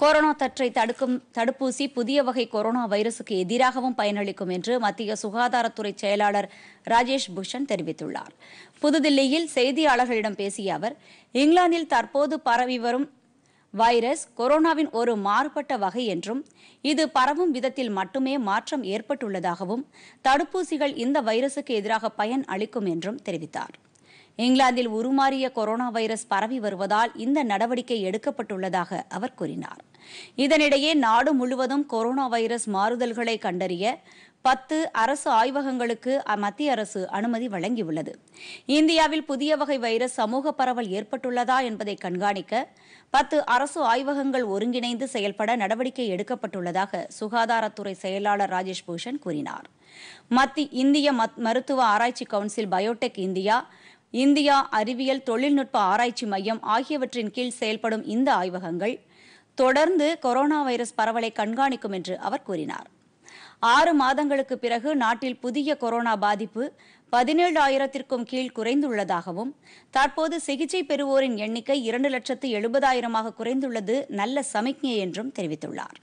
corona தொற்றை தடுக்கும் தடுப்பூசி புதிய வகை கொரோனா வைரசுக்கு எதிராகவும் பயனளிக்கும் என்று மத்திய சுகாதாரத்துறை செயலாளர் ராஜேஷ் பூஷன் தெரிவித்துள்ளார் புதுதில்லியில் செய்தியாளர்களிடம் பேசிய அவர் இங்கிலாந்தில் தற்போது பரவி வரும் வைரஸ் கொரோனாவின் ஒரு மாறுபட்ட வகை என்றும் இது பரவும் விதத்தில் மட்டுமே மாற்றம் ஏற்பட்டுள்ளதாகவும் தடுப்பூசிகள் இந்த வைரசுக்கு எதிராக பயன் அளிக்கும் என்றும் தெரிவித்தாா் இங்கிலாந்தில் உருமாறிய கொரோனா வைரஸ் பரவி வருவதால் இந்த நடவடிக்கை எடுக்கப்பட்டுள்ளதாக அவர் கூறினார் இதனிடையே நாடு முழுவதும் கொரோனா வைரஸ் மாறுதல்களை கண்டறிய பத்து அரசு ஆய்வகங்களுக்கு மத்திய அரசு அனுமதி வழங்கியுள்ளது இந்தியாவில் புதிய வகை வைரஸ் சமூக பரவல் ஏற்பட்டுள்ளதா என்பதை கண்காணிக்க பத்து அரசு ஆய்வகங்கள் ஒருங்கிணைந்து செயல்பட நடவடிக்கை எடுக்கப்பட்டுள்ளதாக சுகாதாரத்துறை செயலாளர் ராஜேஷ் பூஷன் கூறினார் மத்திய இந்திய மருத்துவ ஆராய்ச்சி கவுன்சில் பயோடெக் இந்தியா இந்தியா அறிவியல் தொழில்நுட்ப ஆராய்ச்சி மையம் ஆகியவற்றின் கீழ் செயல்படும் இந்த ஆய்வகங்கள் தொடர்ந்து கொரோனா வைரஸ் பரவலை கண்காணிக்கும் என்று அவர் கூறினார் ஆறு மாதங்களுக்கு பிறகு நாட்டில் புதிய கொரோனா பாதிப்பு பதினேழு ஆயிரத்திற்கும் கீழ் குறைந்துள்ளதாகவும் தற்போது சிகிச்சை பெறுவோரின் எண்ணிக்கை இரண்டு லட்சத்து எழுபதாயிரமாக குறைந்துள்ளது நல்ல சமிக்ஞை என்றும் தெரிவித்துள்ளாா்